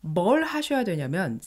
뭘 하셔야 되냐면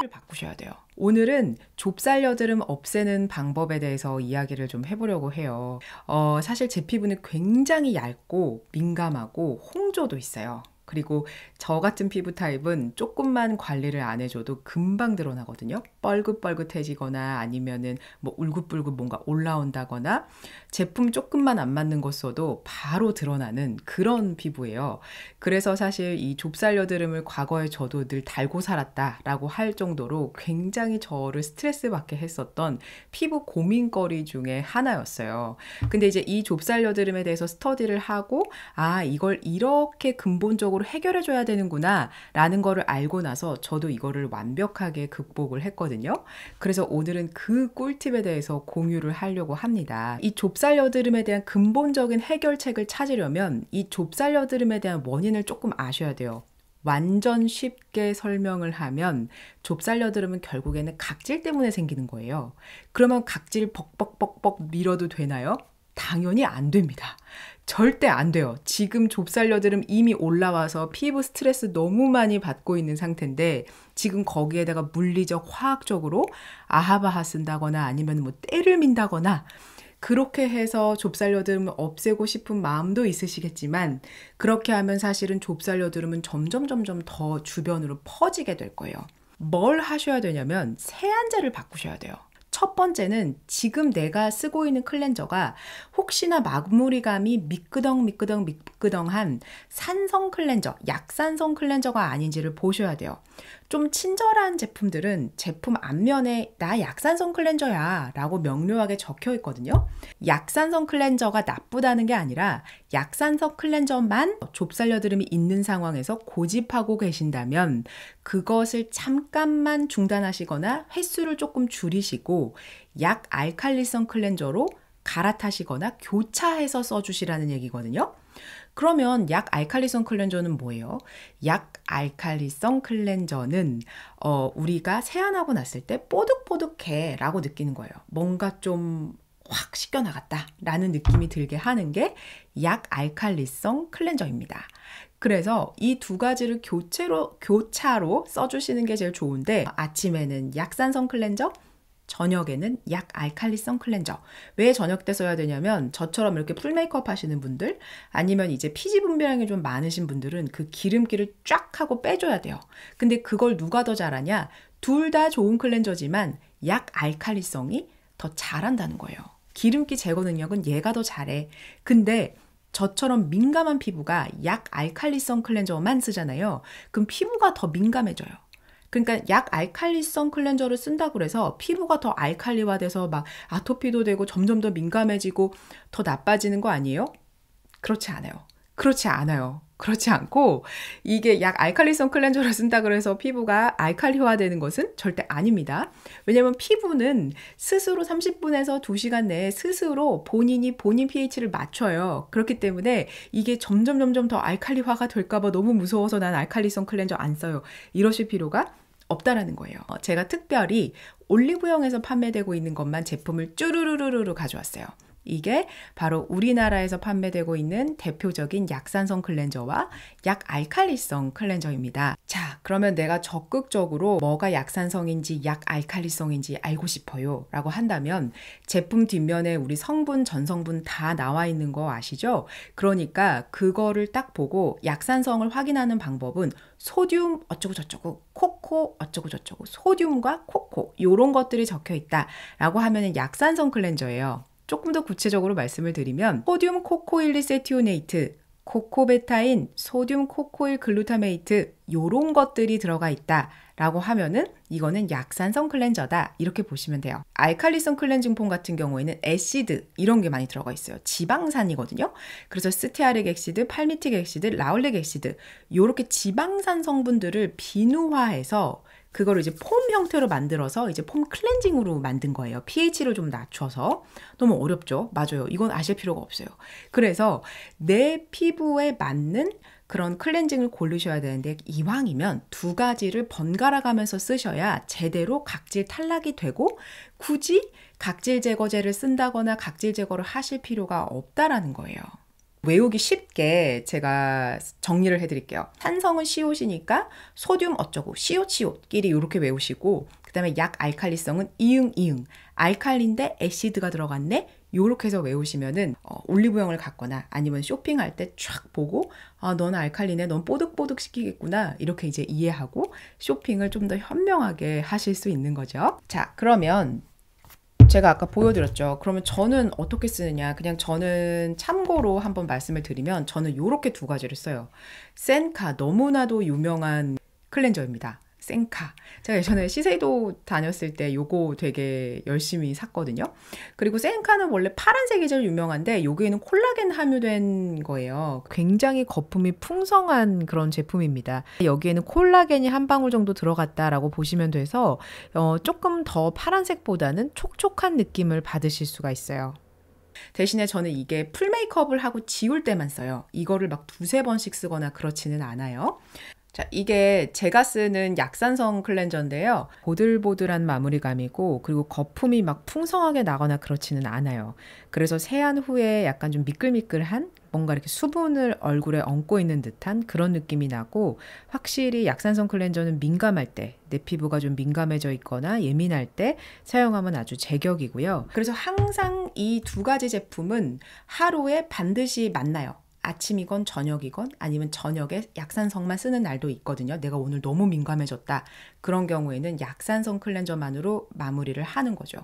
를 바꾸셔야 돼요. 오늘은 좁쌀 여드름 없애는 방법에 대해서 이야기를 좀 해보려고 해요. 어, 사실 제 피부는 굉장히 얇고 민감하고 홍조도 있어요. 그리고 저 같은 피부 타입은 조금만 관리를 안 해줘도 금방 드러나거든요. 뻘긋뻘긋해지거나 아니면은 뭐 울긋불긋 뭔가 올라온다거나 제품 조금만 안 맞는 것 써도 바로 드러나는 그런 피부예요. 그래서 사실 이 좁쌀 여드름을 과거에 저도 늘 달고 살았다라고 할 정도로 굉장히 저를 스트레스 받게 했었던 피부 고민거리 중에 하나였어요. 근데 이제 이 좁쌀 여드름에 대해서 스터디를 하고 아 이걸 이렇게 근본적으로 적으로 해결해 줘야 되는구나 라는 거를 알고 나서 저도 이거를 완벽하게 극복을 했거든요. 그래서 오늘은 그 꿀팁에 대해서 공유를 하려고 합니다. 이 좁쌀 여드름에 대한 근본적인 해결책을 찾으려면 이 좁쌀 여드름에 대한 원인을 조금 아셔야 돼요. 완전 쉽게 설명을 하면 좁쌀 여드름은 결국에는 각질 때문에 생기는 거예요. 그러면 각질 벅벅벅벅 밀어도 되나요? 당연히 안 됩니다. 절대 안 돼요. 지금 좁쌀 여드름 이미 올라와서 피부 스트레스 너무 많이 받고 있는 상태인데 지금 거기에다가 물리적 화학적으로 아하바하 쓴다거나 아니면 뭐 때를 민다거나 그렇게 해서 좁쌀 여드름을 없애고 싶은 마음도 있으시겠지만 그렇게 하면 사실은 좁쌀 여드름은 점점 점점 더 주변으로 퍼지게 될 거예요. 뭘 하셔야 되냐면 세안제를 바꾸셔야 돼요. 첫 번째는 지금 내가 쓰고 있는 클렌저가 혹시나 마무리감이 미끄덩 미끄덩 미끄덩한 산성 클렌저, 약산성 클렌저가 아닌지를 보셔야 돼요. 좀 친절한 제품들은 제품 앞면에 나 약산성 클렌저야 라고 명료하게 적혀 있거든요. 약산성 클렌저가 나쁘다는 게 아니라 약산성 클렌저만 좁쌀여드름이 있는 상황에서 고집하고 계신다면 그것을 잠깐만 중단하시거나 횟수를 조금 줄이시고 약 알칼리성 클렌저로 갈아타시거나 교차해서 써주시라는 얘기거든요. 그러면 약 알칼리성 클렌저는 뭐예요? 약 알칼리성 클렌저는 어, 우리가 세안하고 났을 때 뽀득뽀득해 라고 느끼는 거예요. 뭔가 좀 확 씻겨나갔다 라는 느낌이 들게 하는 게 약 알칼리성 클렌저입니다. 그래서 이 두 가지를 교체로, 교차로 써주시는 게 제일 좋은데 아침에는 약산성 클렌저, 저녁에는 약 알칼리성 클렌저. 왜 저녁 때 써야 되냐면 저처럼 이렇게 풀 메이크업 하시는 분들 아니면 이제 피지 분비량이 좀 많으신 분들은 그 기름기를 쫙 하고 빼줘야 돼요. 근데 그걸 누가 더 잘하냐? 둘 다 좋은 클렌저지만 약 알칼리성이 더 잘한다는 거예요. 기름기 제거 능력은 얘가 더 잘해. 근데 저처럼 민감한 피부가 약 알칼리성 클렌저만 쓰잖아요. 그럼 피부가 더 민감해져요. 그러니까 약 알칼리성 클렌저를 쓴다 그래서 피부가 더 알칼리화돼서 막 아토피도 되고 점점 더 민감해지고 더 나빠지는 거 아니에요? 그렇지 않아요. 그렇지 않아요. 그렇지 않고 이게 약 알칼리성 클렌저를 쓴다 그래서 피부가 알칼리화되는 것은 절대 아닙니다. 왜냐면 피부는 스스로 30분에서 2시간 내에 스스로 본인이 본인 pH를 맞춰요. 그렇기 때문에 이게 점점 점점 더 알칼리화가 될까 봐 너무 무서워서 난 알칼리성 클렌저 안 써요. 이러실 필요가 없다라는 거예요. 어, 제가 특별히 올리브영에서 판매되고 있는 것만 제품을 쭈루루루루 가져왔어요. 이게 바로 우리나라에서 판매되고 있는 대표적인 약산성 클렌저와 약알칼리성 클렌저입니다. 자, 그러면 내가 적극적으로 뭐가 약산성인지 약알칼리성인지 알고 싶어요. 라고 한다면 제품 뒷면에 우리 성분, 전성분 다 나와 있는 거 아시죠? 그러니까 그거를 딱 보고 약산성을 확인하는 방법은 소듐 어쩌고저쩌고, 코코 어쩌고저쩌고, 소듐과 코코 요런 것들이 적혀 있다라고 하면 약산성 클렌저예요. 조금 더 구체적으로 말씀을 드리면 소듐 코코일리 세티오네이트, 코코베타인, 소듐 코코일 글루타메이트 요런 것들이 들어가 있다. 라고 하면은 이거는 약산성 클렌저다 이렇게 보시면 돼요. 알칼리성 클렌징 폼 같은 경우에는 에시드 이런 게 많이 들어가 있어요. 지방산이거든요. 그래서 스테아릭 액시드, 팔미틱 액시드, 라울렉 액시드 요렇게 지방산 성분들을 비누화해서 그걸 이제 폼 형태로 만들어서 이제 폼 클렌징으로 만든 거예요. pH를 좀 낮춰서. 너무 어렵죠? 맞아요. 이건 아실 필요가 없어요. 그래서 내 피부에 맞는 그런 클렌징을 고르셔야 되는데 이왕이면 두 가지를 번갈아 가면서 쓰셔야 제대로 각질 탈락이 되고 굳이 각질 제거제를 쓴다거나 각질 제거를 하실 필요가 없다라는 거예요. 외우기 쉽게 제가 정리를 해드릴게요. 산성은 시옷이니까 소듐 어쩌고 시옷 시옷끼리 이렇게 외우시고 그 다음에 약 알칼리성은 이응 이응 알칼린데 에시드가 들어갔네 요렇게 해서 외우시면은 어, 올리브영을 갔거나 아니면 쇼핑할 때 쫙 보고 아, 넌 알칼리네, 넌 뽀득뽀득 시키겠구나. 이렇게 이제 이해하고 쇼핑을 좀 더 현명하게 하실 수 있는 거죠. 자, 그러면 제가 아까 보여드렸죠. 그러면 저는 어떻게 쓰느냐. 그냥 저는 참고로 한번 말씀을 드리면 저는 이렇게 두 가지를 써요. 센카 너무나도 유명한 클렌저입니다. 센카. 제가 예전에 시세도 다녔을 때 요거 되게 열심히 샀거든요. 그리고 센카는 원래 파란색이 제일 유명한데 여기에는 콜라겐 함유된 거예요. 굉장히 거품이 풍성한 그런 제품입니다. 여기에는 콜라겐이 한 방울 정도 들어갔다라고 보시면 돼서 어, 조금 더 파란색보다는 촉촉한 느낌을 받으실 수가 있어요. 대신에 저는 이게 풀 메이크업을 하고 지울 때만 써요. 이거를 막 두세 번씩 쓰거나 그렇지는 않아요. 자, 이게 제가 쓰는 약산성 클렌저인데요. 보들보들한 마무리감이고 그리고 거품이 막 풍성하게 나거나 그렇지는 않아요. 그래서 세안 후에 약간 좀 미끌미끌한 뭔가 이렇게 수분을 얼굴에 얹고 있는 듯한 그런 느낌이 나고 확실히 약산성 클렌저는 민감할 때내 피부가 좀 민감해져 있거나 예민할 때 사용하면 아주 제격이고요. 그래서 항상 이 두 가지 제품은 하루에 반드시 만나요. 아침이건 저녁이건 아니면 저녁에 약산성만 쓰는 날도 있거든요. 내가 오늘 너무 민감해졌다. 그런 경우에는 약산성 클렌저만으로 마무리를 하는 거죠.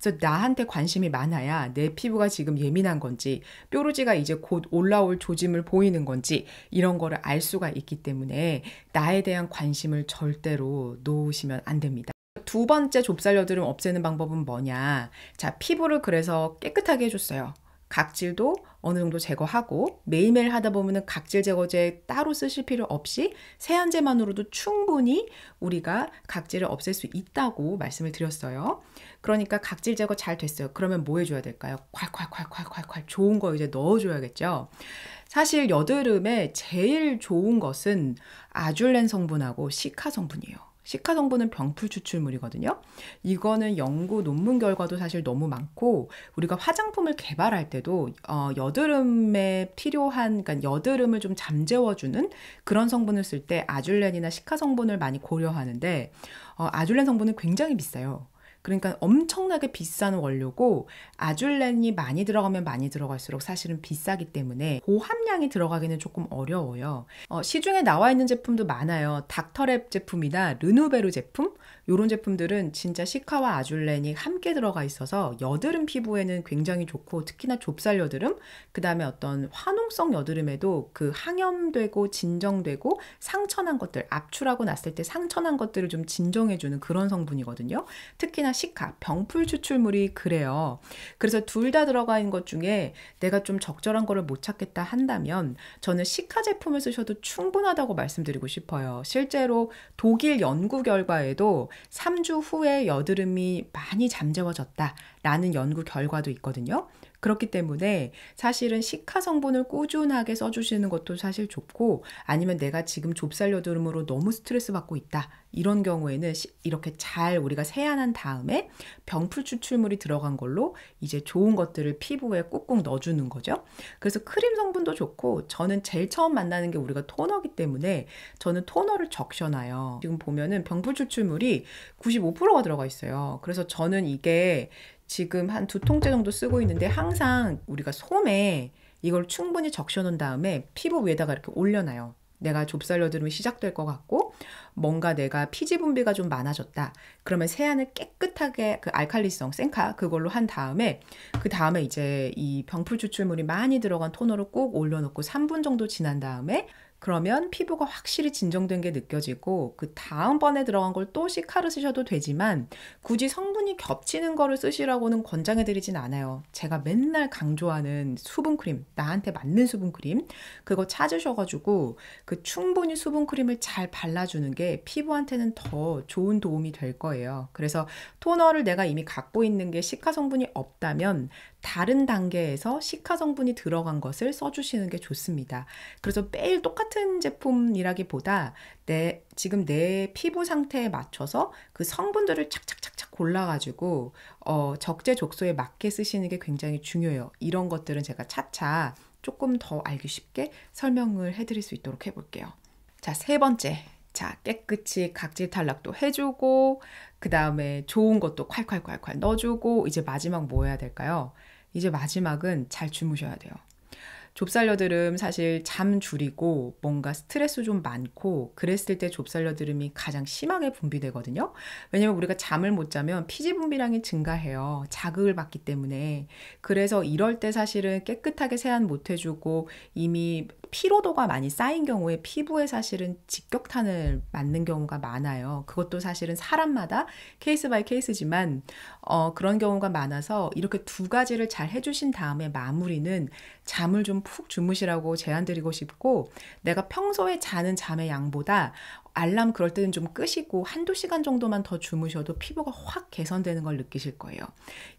그래서 나한테 관심이 많아야 내 피부가 지금 예민한 건지 뾰루지가 이제 곧 올라올 조짐을 보이는 건지 이런 거를 알 수가 있기 때문에 나에 대한 관심을 절대로 놓으시면 안 됩니다. 두 번째 좁쌀 여드름 없애는 방법은 뭐냐? 자, 피부를 그래서 깨끗하게 해줬어요. 각질도 어느 정도 제거하고 매일매일 하다 보면은 각질 제거제 따로 쓰실 필요 없이 세안제만으로도 충분히 우리가 각질을 없앨 수 있다고 말씀을 드렸어요. 그러니까 각질 제거 잘 됐어요. 그러면 뭐 해줘야 될까요? 콸콸콸콸콸콸 좋은 거 이제 넣어줘야겠죠. 사실 여드름에 제일 좋은 것은 아줄렌 성분하고 시카 성분이에요. 시카 성분은 병풀 추출물이거든요. 이거는 연구 논문 결과도 사실 너무 많고 우리가 화장품을 개발할 때도 어, 여드름에 필요한 그러니까 여드름을 좀 잠재워주는 그런 성분을 쓸 때 아줄렌이나 시카 성분을 많이 고려하는데 어, 아줄렌 성분은 굉장히 비싸요. 그러니까 엄청나게 비싼 원료고 아줄렌이 많이 들어가면 많이 들어갈수록 사실은 비싸기 때문에 고함량이 들어가기는 조금 어려워요. 어, 시중에 나와 있는 제품도 많아요. 닥터랩 제품이나 르누베르 제품 이런 제품들은 진짜 시카와 아줄렌이 함께 들어가 있어서 여드름 피부에는 굉장히 좋고 특히나 좁쌀 여드름 그다음에 어떤 화농성 여드름에도 그 항염되고 진정되고 상처난 것들 압출하고 났을 때 상처난 것들을 좀 진정해주는 그런 성분이거든요. 특히나 폐나 식하, 병풀 추출물이 그래요. 그래서 둘 다 들어가 있는 것 중에 내가 좀 적절한 거를 못 찾겠다 한다면 저는 식하 제품을 쓰셔도 충분하다고 말씀드리고 싶어요. 실제로 독일 연구 결과에도 3주 후에 여드름이 많이 잠재워졌다라는 연구 결과도 있거든요. 그렇기 때문에 사실은 식화 성분을 꾸준하게 써주시는 것도 사실 좋고 아니면 내가 지금 좁쌀 여드름으로 너무 스트레스 받고 있다. 이런 경우에는 이렇게 잘 우리가 세안한 다음에 병풀 추출물이 들어간 걸로 이제 좋은 것들을 피부에 꾹꾹 넣어주는 거죠. 그래서 크림 성분도 좋고 저는 제일 처음 만나는 게 우리가 토너기 때문에 저는 토너를 적셔놔요. 지금 보면은 병풀 추출물이 95%가 들어가 있어요. 그래서 저는 이게 지금 한 두 통째 정도 쓰고 있는데 항상 우리가 솜에 이걸 충분히 적셔놓은 다음에 피부 위에다가 이렇게 올려놔요. 내가 좁쌀 여드름이 시작될 것 같고 뭔가 내가 피지 분비가 좀 많아졌다. 그러면 세안을 깨끗하게 그 알칼리성 센카 그걸로 한 다음에 그 다음에 이제 이 병풀 추출물이 많이 들어간 토너로 꼭 올려놓고 3분 정도 지난 다음에 그러면 피부가 확실히 진정된 게 느껴지고 그 다음번에 들어간 걸 또 시카를 쓰셔도 되지만 굳이 성분이 겹치는 거를 쓰시라고는 권장해 드리진 않아요. 제가 맨날 강조하는 수분크림, 나한테 맞는 수분크림 그거 찾으셔가지고 그 충분히 수분크림을 잘 발라주는 게 피부한테는 더 좋은 도움이 될 거예요. 그래서 토너를 내가 이미 갖고 있는 게 시카 성분이 없다면 다른 단계에서 시카 성분이 들어간 것을 써주시는 게 좋습니다. 그래서 매일 똑같은 똑같은 제품이라기보다 내 지금 내 피부 상태에 맞춰서 그 성분들을 착착착착 골라가지고 어, 적재적소에 맞게 쓰시는 게 굉장히 중요해요. 이런 것들은 제가 차차 조금 더 알기 쉽게 설명을 해드릴 수 있도록 해볼게요. 자, 세 번째. 자, 깨끗이 각질 탈락도 해주고, 그 다음에 좋은 것도 콸콸콸콸 넣어주고, 이제 마지막 뭐 해야 될까요? 이제 마지막은 잘 주무셔야 돼요. 좁쌀여드름 사실 잠 줄이고 뭔가 스트레스 좀 많고 그랬을 때 좁쌀여드름이 가장 심하게 분비되거든요. 왜냐면 우리가 잠을 못 자면 피지 분비량이 증가해요. 자극을 받기 때문에. 그래서 이럴 때 사실은 깨끗하게 세안 못 해주고 이미 피로도가 많이 쌓인 경우에 피부에 사실은 직격탄을 맞는 경우가 많아요. 그것도 사실은 사람마다 케이스 바이 케이스지만 어, 그런 경우가 많아서 이렇게 두 가지를 잘 해주신 다음에 마무리는 잠을 좀 좀푹 주무시라고 제안드리고 싶고 내가 평소에 자는 잠의 양보다 알람 그럴 때는 좀 끄시고 한두 시간 정도만 더 주무셔도 피부가 확 개선되는 걸 느끼실 거예요.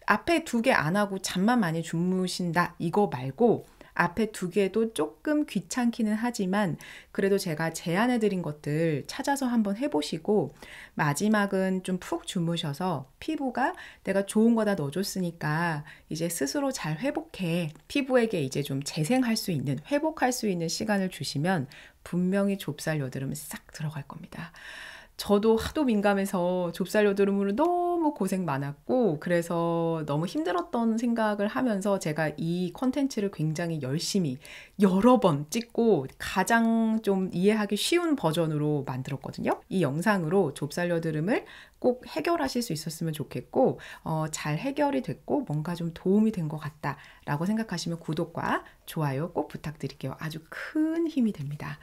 앞에 두 개 안 하고 잠만 많이 주무신다 이거 말고 앞에 두 개도 조금 귀찮기는 하지만 그래도 제가 제안해 드린 것들 찾아서 한번 해보시고 마지막은 좀 푹 주무셔서 피부가 내가 좋은 거다 넣어줬으니까 이제 스스로 잘 회복해 피부에게 이제 좀 재생할 수 있는 회복할 수 있는 시간을 주시면 분명히 좁쌀 여드름은 싹 들어갈 겁니다. 저도 하도 민감해서 좁쌀 여드름으로 너무 너무 고생 많았고 그래서 너무 힘들었던 생각을 하면서 제가 이 컨텐츠를 굉장히 열심히 여러 번 찍고 가장 좀 이해하기 쉬운 버전으로 만들었거든요. 이 영상으로 좁쌀여드름을 꼭 해결하실 수 있었으면 좋겠고 어, 잘 해결이 됐고 뭔가 좀 도움이 된 것 같다라고 생각하시면 구독과 좋아요 꼭 부탁드릴게요. 아주 큰 힘이 됩니다.